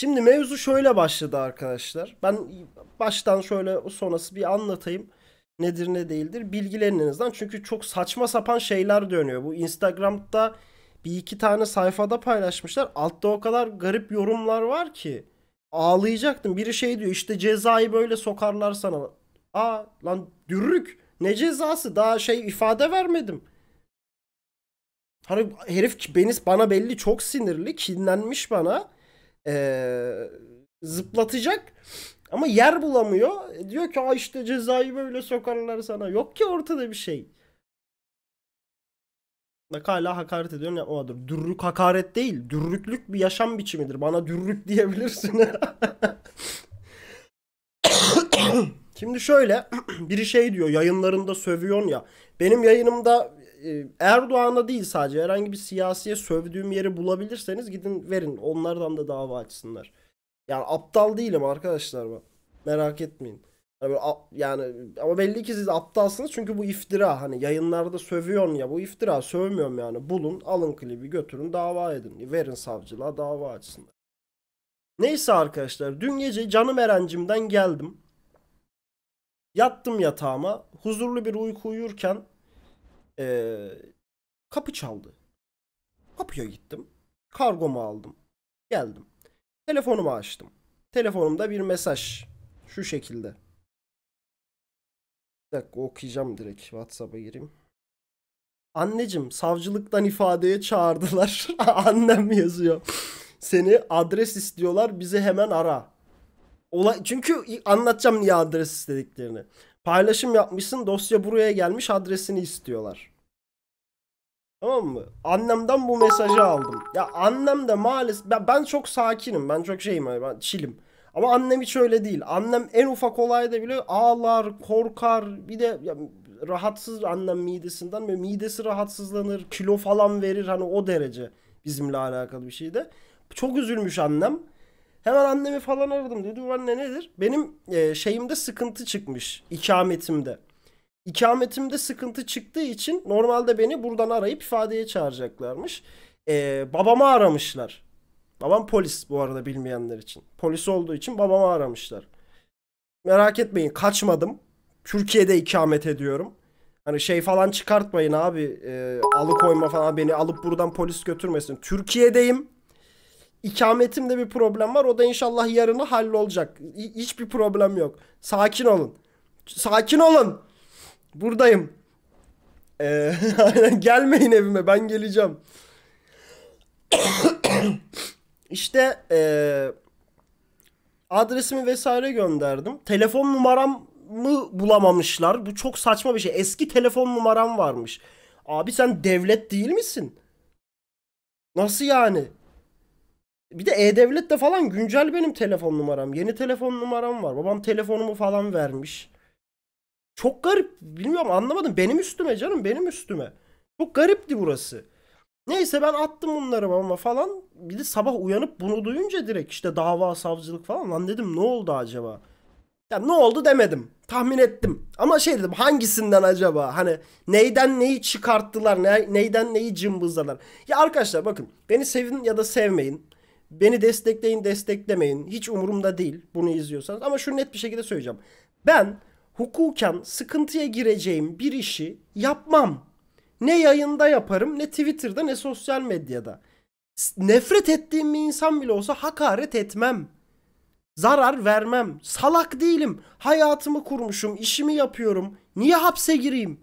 Şimdi mevzu şöyle başladı arkadaşlar. Ben baştan şöyle sonrası bir anlatayım. Nedir ne değildir bilgilerinizden. Çünkü çok saçma sapan şeyler dönüyor. Bu Instagram'da bir iki tane sayfada paylaşmışlar. Altta o kadar garip yorumlar var ki. Ağlayacaktım. Biri şey diyor işte cezayı böyle sokarlar sana. Aa lan dürrük ne cezası daha şey ifade vermedim. Hani herif beni bana belli çok sinirli kinlenmiş bana ee, zıplatacak ama yer bulamıyor. E, diyor ki Aa işte cezayı böyle sokarlar sana. Yok ki ortada bir şey. Bak hala hakaret ediyor ne o adır. Dürrük hakaret değil. Dürrüklük bir yaşam biçimidir. Bana dürrük diyebilirsin. Şimdi şöyle biri şey diyor yayınlarında sövüyorsun ya. Benim yayınımda e, Erdoğan'a değil sadece herhangi bir siyasiye sövdüğüm yeri bulabilirseniz gidin verin. Onlardan da dava açsınlar. Yani aptal değilim arkadaşlar ben. Merak etmeyin. Yani, yani ama belli ki siz aptalsınız çünkü bu iftira. Hani yayınlarda sövüyorsun ya bu iftira. Sövmüyorum yani. Bulun, alın klibi, götürün, dava edin. Verin savcılığa dava açsınlar. Neyse arkadaşlar dün gece canım Erencim'den geldim. Yattım yatağıma. Huzurlu bir uyku uyurken ee, kapı çaldı. Kapıya gittim. Kargomu aldım. Geldim. Telefonumu açtım. Telefonumda bir mesaj. Şu şekilde. Bir dakika okuyacağım direkt. Whatsapp'a gireyim. Anneciğim savcılıktan ifadeye çağırdılar. Annem yazıyor. Seni adres istiyorlar bizi hemen ara. Ola Çünkü anlatacağım niye adres istediklerini. Paylaşım yapmışsın dosya buraya gelmiş adresini istiyorlar. Tamam mı? Annemden bu mesajı aldım. Ya annem de maalesef ben, ben çok sakinim. Ben çok şeyim ben çilim. Ama annem hiç öyle değil. Annem en ufak olayda bile ağlar, korkar. Bir de ya, rahatsız annem midesinden ve midesi rahatsızlanır, kilo falan verir hani o derece bizimle alakalı bir şeydi. Çok üzülmüş annem. Hemen annemi falan aradım. Dedim anne nedir? Benim e, şeyimde sıkıntı çıkmış. ikametimde. İkametimde sıkıntı çıktığı için normalde beni buradan arayıp ifadeye çağıracaklarmış. E, babamı aramışlar. Babam polis bu arada bilmeyenler için. Polis olduğu için babamı aramışlar. Merak etmeyin kaçmadım. Türkiye'de ikamet ediyorum. Hani şey falan çıkartmayın abi. E, alıkoyma falan beni alıp buradan polis götürmesin. Türkiye'deyim. İkametimde bir problem var. O da inşallah yarına hallolacak. Hiçbir problem yok. Sakin olun. Sakin olun. Buradayım. Ee, gelmeyin evime ben geleceğim. İşte e, adresimi vesaire gönderdim. Telefon numaramı bulamamışlar. Bu çok saçma bir şey. Eski telefon numaram varmış. Abi sen devlet değil misin? Nasıl yani? Bir de e devlet de falan güncel benim telefon numaram. Yeni telefon numaram var. Babam telefonumu falan vermiş. Çok garip. Bilmiyorum anlamadım. Benim üstüme canım benim üstüme. Çok garipti burası. Neyse ben attım bunları ama falan. Bir de sabah uyanıp bunu duyunca direkt işte dava savcılık falan. Lan dedim ne oldu acaba? Ya ne oldu demedim. Tahmin ettim. Ama şey dedim hangisinden acaba? Hani neyden neyi çıkarttılar? Ne, neyden neyi cımbızladılar? Ya arkadaşlar bakın beni sevin ya da sevmeyin. Beni destekleyin desteklemeyin. Hiç umurumda değil bunu izliyorsanız. Ama şunu net bir şekilde söyleyeceğim. Ben hukuken sıkıntıya gireceğim bir işi yapmam. Ne yayında yaparım ne Twitter'da ne sosyal medyada. Nefret ettiğim bir insan bile olsa hakaret etmem. Zarar vermem. Salak değilim. Hayatımı kurmuşum, işimi yapıyorum. Niye hapse gireyim?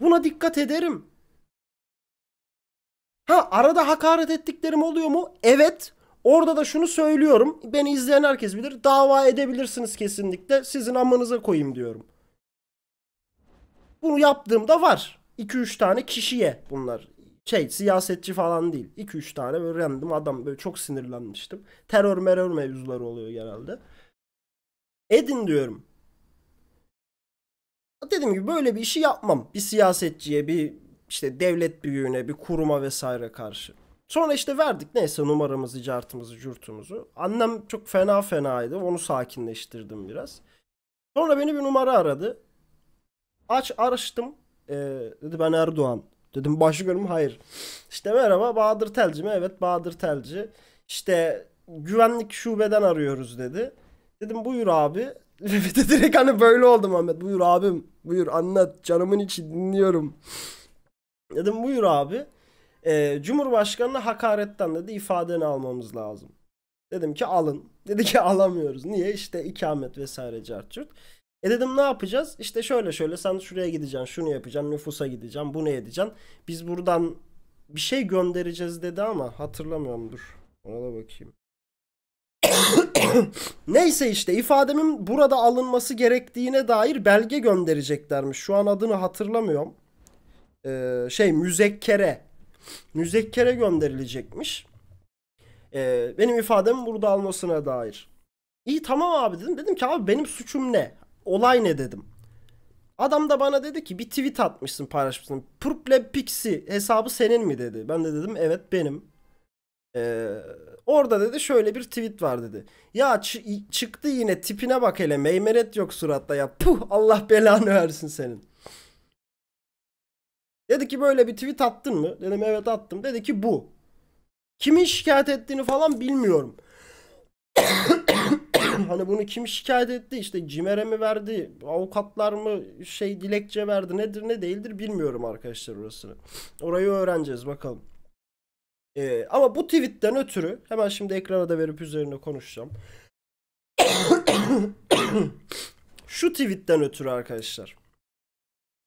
Buna dikkat ederim. Ha arada hakaret ettiklerim oluyor mu? Evet. Orada da şunu söylüyorum. Beni izleyen herkes bilir. Dava edebilirsiniz kesinlikle. Sizin amınıza koyayım diyorum. Bunu yaptığımda var. 2-3 tane kişiye bunlar. Şey siyasetçi falan değil. 2-3 tane böyle random adam böyle çok sinirlenmiştim. Terör merör mevzuları oluyor genelde. Edin diyorum. Dediğim gibi böyle bir işi yapmam. Bir siyasetçiye, bir işte devlet büyüğüne, bir kuruma vesaire karşı. Sonra işte verdik neyse numaramızı, cartımızı, cürtümüzü. Annem çok fena fenaydı. Onu sakinleştirdim biraz. Sonra beni bir numara aradı. Aç araştım. Ee, dedi ben Erdoğan. Dedim başkanım hayır. İşte merhaba Bahadır Telci mi? Evet Bahadır Telci. İşte güvenlik şubeden arıyoruz dedi. Dedim buyur abi. Ve direkt hani böyle oldum Ahmet. Buyur abim. Buyur anlat. Canımın içi dinliyorum. Dedim buyur abi. E, Cumhurbaşkanı'na hakaretten dedi ifadeni almamız lazım. Dedim ki alın. Dedi ki alamıyoruz. Niye? İşte ikamet vesaire cartçurt. E dedim ne yapacağız? İşte şöyle şöyle sen şuraya gideceksin, şunu yapacaksın, nüfusa gideceksin, bunu edeceksin. Biz buradan bir şey göndereceğiz dedi ama hatırlamıyorum dur. Ona da bakayım. Neyse işte ifademin burada alınması gerektiğine dair belge göndereceklermiş. Şu an adını hatırlamıyorum e, şey müzekkere müzekkere gönderilecekmiş. E, benim ifademi burada almasına dair. İyi tamam abi dedim. Dedim ki abi benim suçum ne? Olay ne dedim. Adam da bana dedi ki bir tweet atmışsın paylaşmışsın. Purple pixi hesabı senin mi dedi. Ben de dedim evet benim. Ee, orada dedi şöyle bir tweet var dedi. Ya çıktı yine tipine bak hele meymenet yok suratta ya. Puh Allah belanı versin senin. Dedi ki böyle bir tweet attın mı? Dedim evet attım. Dedi ki bu. Kimin şikayet ettiğini falan bilmiyorum. hani bunu kim şikayet etti? İşte Cimer'e mi verdi? Avukatlar mı şey dilekçe verdi? Nedir ne değildir bilmiyorum arkadaşlar orasını. Orayı öğreneceğiz bakalım. Ee, ama bu tweetten ötürü hemen şimdi ekrana da verip üzerine konuşacağım. Şu tweetten ötürü arkadaşlar.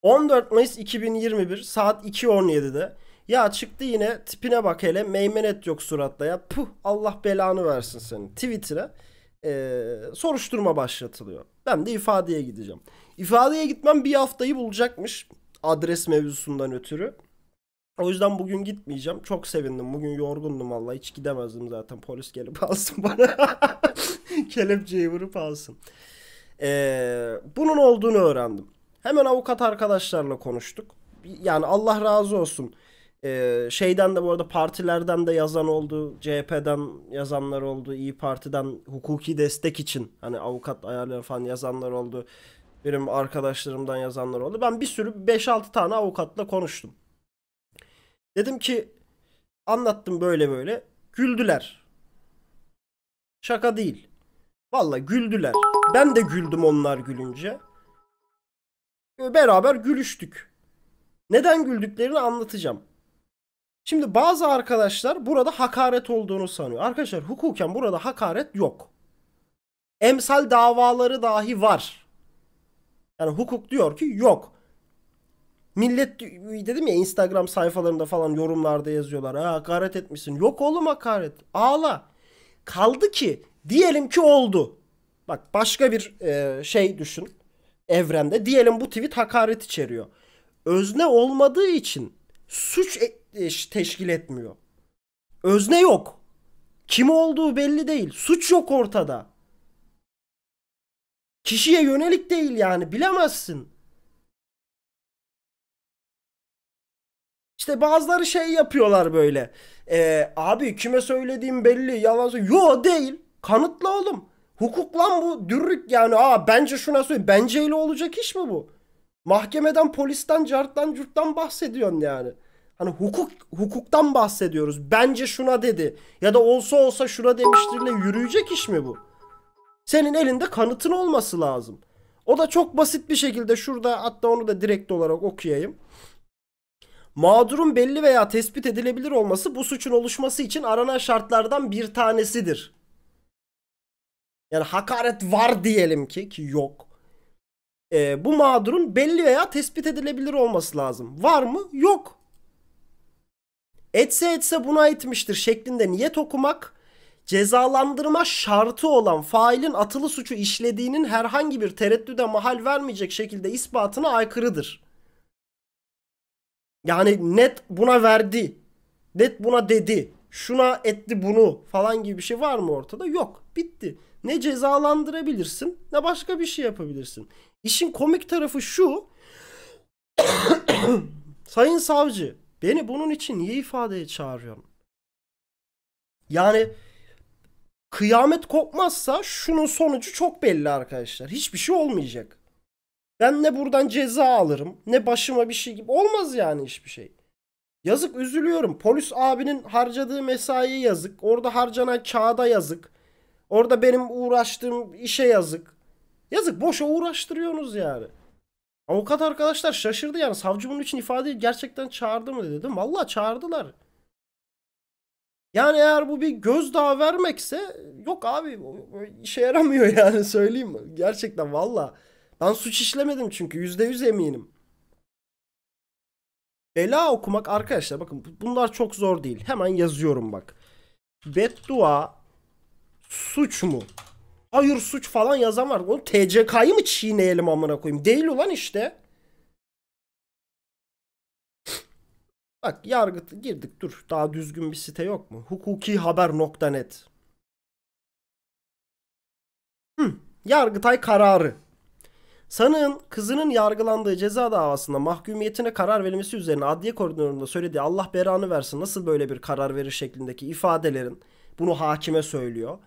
14 Mayıs 2021 saat 2.17'de ya çıktı yine tipine bak hele meymenet yok suratla ya puh Allah belanı versin senin tweetine e, soruşturma başlatılıyor. Ben de ifadeye gideceğim. İfadeye gitmem bir haftayı bulacakmış adres mevzusundan ötürü. O yüzden bugün gitmeyeceğim. Çok sevindim. Bugün yorgundum vallahi. Hiç gidemezdim zaten. Polis gelip alsın bana. Kelepçeyi vurup alsın. Ee, bunun olduğunu öğrendim. Hemen avukat arkadaşlarla konuştuk. Yani Allah razı olsun. Ee, şeyden de bu arada partilerden de yazan oldu. CHP'den yazanlar oldu. İyi Parti'den hukuki destek için hani avukat ayarları falan yazanlar oldu. Benim arkadaşlarımdan yazanlar oldu. Ben bir sürü 5-6 tane avukatla konuştum. Dedim ki anlattım böyle böyle. Güldüler. Şaka değil. Valla güldüler. Ben de güldüm onlar gülünce beraber gülüştük. Neden güldüklerini anlatacağım. Şimdi bazı arkadaşlar burada hakaret olduğunu sanıyor. Arkadaşlar hukuken burada hakaret yok. Emsal davaları dahi var. Yani hukuk diyor ki yok. Millet dedim ya Instagram sayfalarında falan yorumlarda yazıyorlar. Ha, hakaret etmişsin. Yok oğlum hakaret. Ağla. Kaldı ki diyelim ki oldu. Bak başka bir e, şey düşün evrende diyelim bu tweet hakaret içeriyor. Özne olmadığı için suç e, e, teşkil etmiyor. Özne yok. Kim olduğu belli değil. Suç yok ortada. Kişiye yönelik değil yani bilemezsin. İşte bazıları şey yapıyorlar böyle. Ee, abi kime söylediğim belli yalan. Yo değil. Kanıtla oğlum. Hukuk lan bu dürrük yani aa bence şuna söyle benceyle olacak iş mi bu? Mahkemeden polisten carttan curttan bahsediyorsun yani. Hani hukuk hukuktan bahsediyoruz. Bence şuna dedi ya da olsa olsa şuna demiştirle yürüyecek iş mi bu? Senin elinde kanıtın olması lazım. O da çok basit bir şekilde şurada hatta onu da direkt olarak okuyayım. Mağdurun belli veya tespit edilebilir olması bu suçun oluşması için aranan şartlardan bir tanesidir. Yani hakaret var diyelim ki ki yok. E, bu mağdurun belli veya tespit edilebilir olması lazım. Var mı? Yok. Etse etse buna etmiştir şeklinde niyet okumak cezalandırma şartı olan failin atılı suçu işlediğinin herhangi bir tereddüde mahal vermeyecek şekilde ispatına aykırıdır. Yani net buna verdi. Net buna dedi şuna etti bunu falan gibi bir şey var mı ortada? Yok. Bitti. Ne cezalandırabilirsin ne başka bir şey yapabilirsin. İşin komik tarafı şu. Sayın savcı beni bunun için niye ifadeye çağırıyorsun? Yani kıyamet kopmazsa şunun sonucu çok belli arkadaşlar. Hiçbir şey olmayacak. Ben ne buradan ceza alırım ne başıma bir şey gibi olmaz yani hiçbir şey. Yazık üzülüyorum. Polis abinin harcadığı mesaiye yazık. Orada harcanan kağıda yazık. Orada benim uğraştığım işe yazık. Yazık boşa uğraştırıyorsunuz yani. Avukat arkadaşlar şaşırdı yani. Savcı bunun için ifadeyi gerçekten çağırdı mı dedim. Valla çağırdılar. Yani eğer bu bir gözdağı vermekse yok abi işe yaramıyor yani söyleyeyim. Gerçekten valla. Ben suç işlemedim çünkü %100 eminim. Bela okumak arkadaşlar bakın bunlar çok zor değil. Hemen yazıyorum bak. Beddua suç mu? Hayır suç falan yazan var. Oğlum TCK'yı mı çiğneyelim amına koyayım? Değil ulan işte. Bak yargıt girdik dur. Daha düzgün bir site yok mu? Hukukihaber.net Hı, Yargıtay kararı. Sanığın kızının yargılandığı ceza davasında mahkumiyetine karar verilmesi üzerine adliye koridorunda söylediği Allah beranı versin nasıl böyle bir karar verir şeklindeki ifadelerin bunu hakime söylüyor.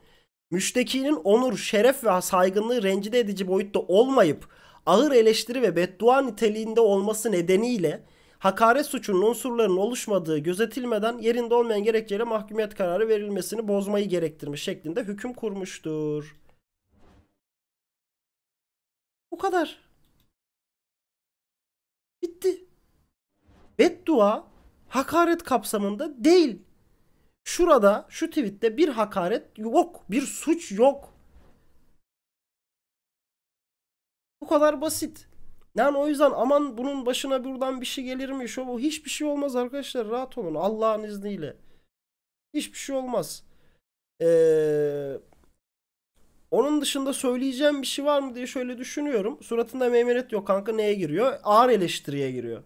Müştekinin onur, şeref ve saygınlığı rencide edici boyutta olmayıp ağır eleştiri ve beddua niteliğinde olması nedeniyle hakaret suçunun unsurlarının oluşmadığı gözetilmeden yerinde olmayan gerekçeyle mahkumiyet kararı verilmesini bozmayı gerektirmiş şeklinde hüküm kurmuştur. Bu kadar. Bitti. Beddua hakaret kapsamında değil. Şurada şu tweette bir hakaret yok. Bir suç yok. Bu kadar basit. Yani o yüzden aman bunun başına buradan bir şey gelir mi? Şu, hiçbir şey olmaz arkadaşlar. Rahat olun. Allah'ın izniyle. Hiçbir şey olmaz. Eee onun dışında söyleyeceğim bir şey var mı diye şöyle düşünüyorum. Suratında meymenet yok kanka neye giriyor? Ağır eleştiriye giriyor.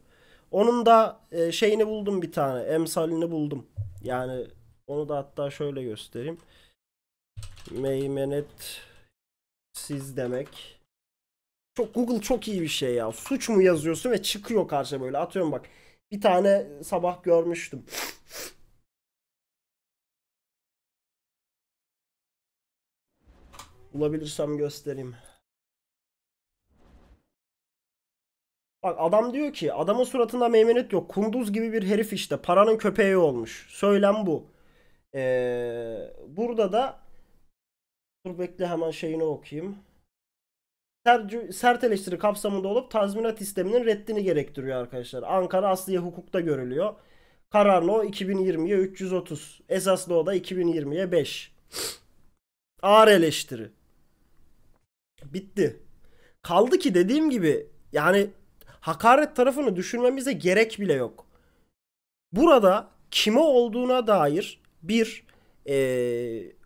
Onun da e, şeyini buldum bir tane. Emsalini buldum. Yani onu da hatta şöyle göstereyim. Meymenet siz demek. Çok Google çok iyi bir şey ya. Suç mu yazıyorsun ve çıkıyor karşı böyle. Atıyorum bak. Bir tane sabah görmüştüm. Bulabilirsem göstereyim. Bak adam diyor ki adamın suratında meymenet yok. Kunduz gibi bir herif işte. Paranın köpeği olmuş. Söylem bu. Ee, burada da dur bekle hemen şeyini okuyayım. sert eleştiri kapsamında olup tazminat isteminin reddini gerektiriyor arkadaşlar. Ankara Asliye hukukta görülüyor. Kararlı o 2020'ye 330. Esaslı o da 2020'ye 5. Ağır eleştiri. Bitti. Kaldı ki dediğim gibi yani hakaret tarafını düşünmemize gerek bile yok. Burada kime olduğuna dair bir e,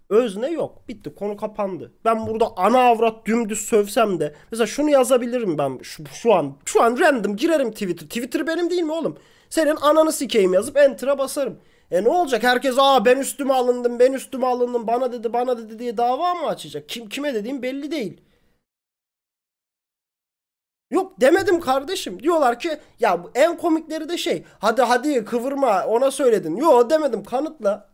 özne yok. Bitti konu kapandı. Ben burada ana avrat dümdüz sövsem de mesela şunu yazabilirim ben şu, şu an şu an random girerim Twitter. Twitter benim değil mi oğlum? Senin ananı sikeyim yazıp enter'a basarım. E ne olacak? Herkes aa ben üstüme alındım, ben üstüme alındım, bana dedi, bana dedi diye dava mı açacak? Kim kime dediğim belli değil. Yok demedim kardeşim. Diyorlar ki ya en komikleri de şey hadi hadi kıvırma ona söyledin. Yok demedim kanıtla.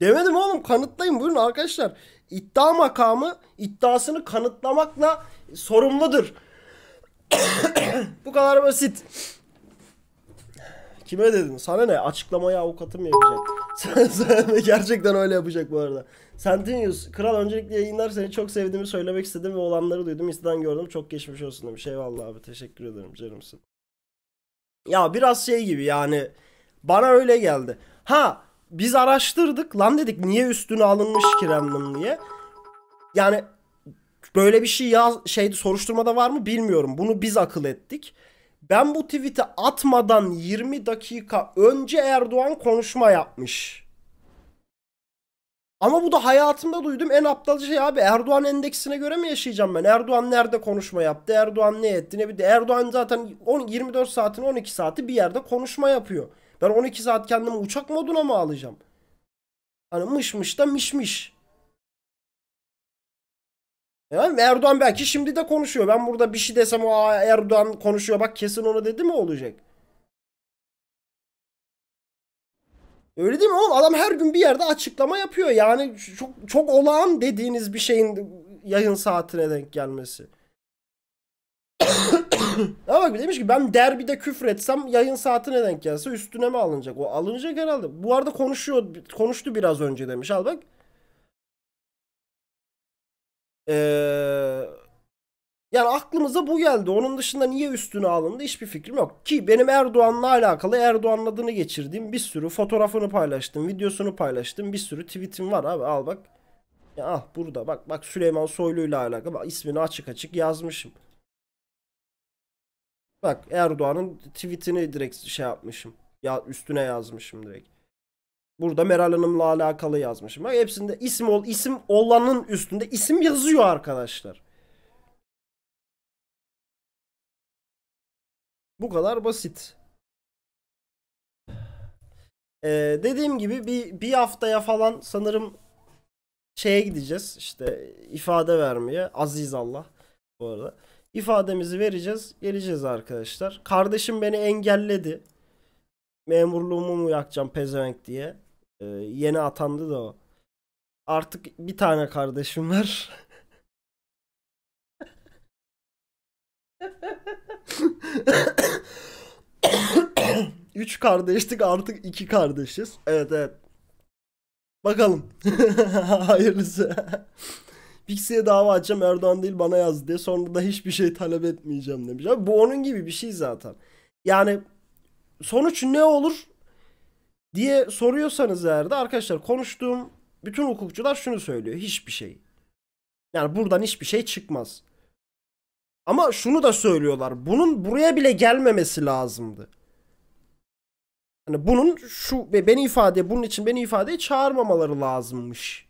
Demedim oğlum kanıtlayın buyurun arkadaşlar. İddia makamı iddiasını kanıtlamakla sorumludur. Bu kadar basit. Kime dedim? Sana ne? Açıklamayı avukatım yapacak. Gerçekten öyle yapacak bu arada. Sentinius, kral öncelikle yayınlar seni çok sevdiğimi söylemek istedim ve olanları duydum. İstiden gördüm. Çok geçmiş olsun demiş. Eyvallah abi teşekkür ederim canımsın. Ya biraz şey gibi yani bana öyle geldi. Ha biz araştırdık lan dedik niye üstüne alınmış ki diye. Yani böyle bir şey yaz şeydi soruşturmada var mı bilmiyorum. Bunu biz akıl ettik. Ben bu tweet'i atmadan 20 dakika önce Erdoğan konuşma yapmış. Ama bu da hayatımda duydum en aptalca şey abi Erdoğan endeksine göre mi yaşayacağım ben? Erdoğan nerede konuşma yaptı? Erdoğan ne etti? Ne bitti? Erdoğan zaten 10, 24 saatin 12 saati bir yerde konuşma yapıyor. Ben 12 saat kendimi uçak moduna mı alacağım? Hani mış mış da miş miş. Yani e Erdoğan belki şimdi de konuşuyor. Ben burada bir şey desem o Erdoğan konuşuyor bak kesin ona dedi mi olacak? Öyle değil mi oğlum? Adam her gün bir yerde açıklama yapıyor. Yani çok çok olağan dediğiniz bir şeyin yayın saatine denk gelmesi. Ama bak demiş ki ben derbide küfür etsem yayın saatine denk gelse üstüne mi alınacak? O alınacak herhalde. Bu arada konuşuyor konuştu biraz önce demiş. Al bak. Ee, yani aklımıza bu geldi. Onun dışında niye üstüne alındı hiçbir fikrim yok. Ki benim Erdoğan'la alakalı Erdoğan'ın adını geçirdiğim bir sürü fotoğrafını paylaştım, videosunu paylaştım. Bir sürü tweetim var abi al bak. Ya ah burada bak bak Süleyman Soylu ile alakalı bak, ismini açık açık yazmışım. Bak Erdoğan'ın tweetini direkt şey yapmışım. Ya üstüne yazmışım direkt. Burada Meral Hanım'la alakalı yazmışım. Bak hepsinde isim ol, isim olanın üstünde isim yazıyor arkadaşlar. Bu kadar basit. Ee, dediğim gibi bir, bir haftaya falan sanırım şeye gideceğiz. işte ifade vermeye. Aziz Allah bu arada. ifademizi vereceğiz. Geleceğiz arkadaşlar. Kardeşim beni engelledi. Memurluğumu mu yakacağım pezevenk diye. Ee, yeni atandı da o. Artık bir tane kardeşim var. Üç kardeştik artık iki kardeşiz. Evet evet. Bakalım. Hayırlısı. Pixi'ye dava açacağım Erdoğan değil bana yaz diye. Sonra da hiçbir şey talep etmeyeceğim demiş. Abi bu onun gibi bir şey zaten. Yani sonuç ne olur? diye soruyorsanız eğer de arkadaşlar konuştuğum bütün hukukçular şunu söylüyor. Hiçbir şey. Yani buradan hiçbir şey çıkmaz. Ama şunu da söylüyorlar. Bunun buraya bile gelmemesi lazımdı. Hani bunun şu ve beni ifade bunun için beni ifadeye çağırmamaları lazımmış.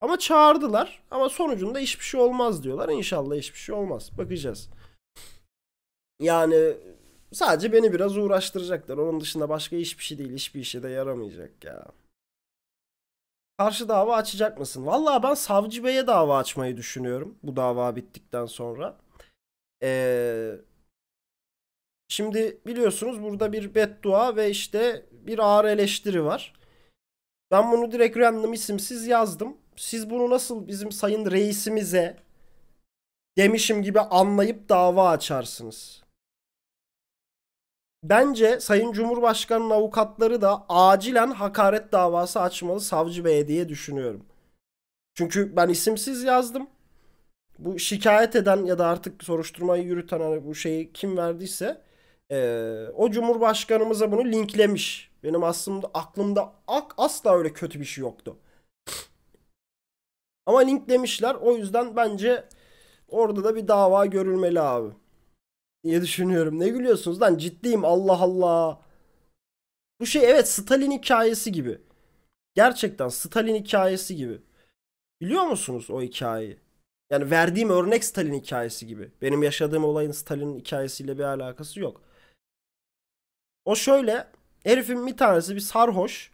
Ama çağırdılar ama sonucunda hiçbir şey olmaz diyorlar. İnşallah hiçbir şey olmaz. Bakacağız. Yani Sadece beni biraz uğraştıracaklar. Onun dışında başka hiçbir şey değil. Hiçbir işe de yaramayacak ya. Karşı dava açacak mısın? Vallahi ben savcı beye dava açmayı düşünüyorum. Bu dava bittikten sonra. Ee, şimdi biliyorsunuz burada bir beddua ve işte bir ağır eleştiri var. Ben bunu direkt random isimsiz yazdım. Siz bunu nasıl bizim sayın reisimize demişim gibi anlayıp dava açarsınız? Bence Sayın Cumhurbaşkanı'nın avukatları da acilen hakaret davası açmalı savcı beye diye düşünüyorum. Çünkü ben isimsiz yazdım. Bu şikayet eden ya da artık soruşturmayı yürüten hani bu şeyi kim verdiyse ee, o Cumhurbaşkanımıza bunu linklemiş. Benim aslında aklımda ak asla öyle kötü bir şey yoktu. Ama linklemişler. O yüzden bence orada da bir dava görülmeli abi diye düşünüyorum. Ne gülüyorsunuz lan ciddiyim Allah Allah. Bu şey evet Stalin hikayesi gibi. Gerçekten Stalin hikayesi gibi. Biliyor musunuz o hikayeyi? Yani verdiğim örnek Stalin hikayesi gibi. Benim yaşadığım olayın Stalin hikayesiyle bir alakası yok. O şöyle herifin bir tanesi bir sarhoş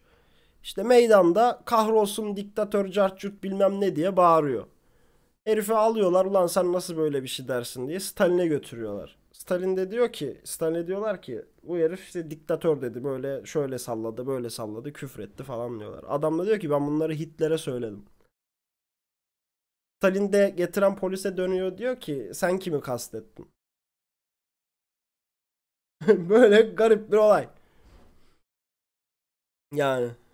işte meydanda kahrolsun diktatör cartçurt bilmem ne diye bağırıyor. Herifi alıyorlar ulan sen nasıl böyle bir şey dersin diye Stalin'e götürüyorlar. Stalin de diyor ki, Stalin'e diyorlar ki bu herif işte diktatör dedi böyle şöyle salladı böyle salladı küfretti falan diyorlar. Adam da diyor ki ben bunları Hitler'e söyledim. Stalin de getiren polise dönüyor diyor ki sen kimi kastettin? böyle garip bir olay. Yani.